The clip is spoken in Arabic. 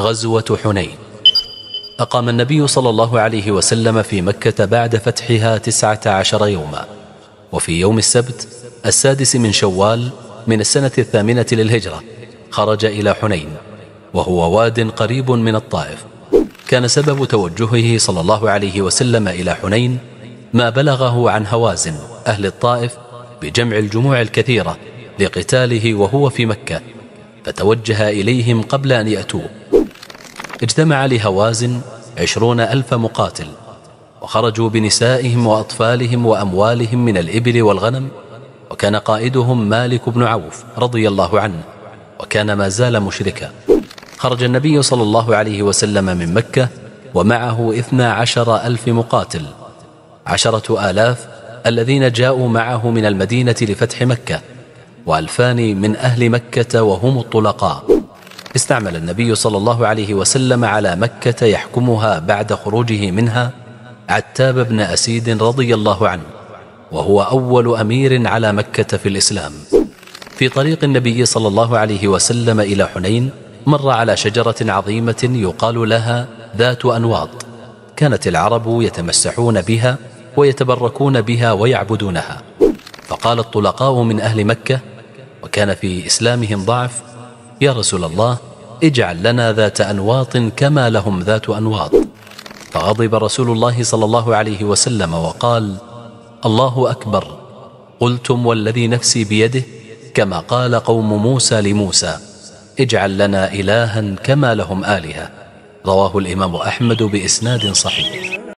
غزوة حنين أقام النبي صلى الله عليه وسلم في مكة بعد فتحها تسعة عشر يوما وفي يوم السبت السادس من شوال من السنة الثامنة للهجرة خرج إلى حنين وهو واد قريب من الطائف كان سبب توجهه صلى الله عليه وسلم إلى حنين ما بلغه عن هوازن أهل الطائف بجمع الجموع الكثيرة لقتاله وهو في مكة فتوجه إليهم قبل أن يأتوه اجتمع لهوازن عشرون ألف مقاتل وخرجوا بنسائهم وأطفالهم وأموالهم من الإبل والغنم وكان قائدهم مالك بن عوف رضي الله عنه وكان ما زال مشركا خرج النبي صلى الله عليه وسلم من مكة ومعه إثنى عشر ألف مقاتل عشرة آلاف الذين جاءوا معه من المدينة لفتح مكة وألفان من أهل مكة وهم الطلقاء استعمل النبي صلى الله عليه وسلم على مكة يحكمها بعد خروجه منها عتاب بن أسيد رضي الله عنه وهو أول أمير على مكة في الإسلام في طريق النبي صلى الله عليه وسلم إلى حنين مر على شجرة عظيمة يقال لها ذات أنواط كانت العرب يتمسحون بها ويتبركون بها ويعبدونها فقال الطلقاء من أهل مكة وكان في إسلامهم ضعف يا رسول الله اجعل لنا ذات أنواط كما لهم ذات أنواط فغضب رسول الله صلى الله عليه وسلم وقال الله أكبر قلتم والذي نفسي بيده كما قال قوم موسى لموسى اجعل لنا إلها كما لهم آلهة رواه الإمام أحمد بإسناد صحيح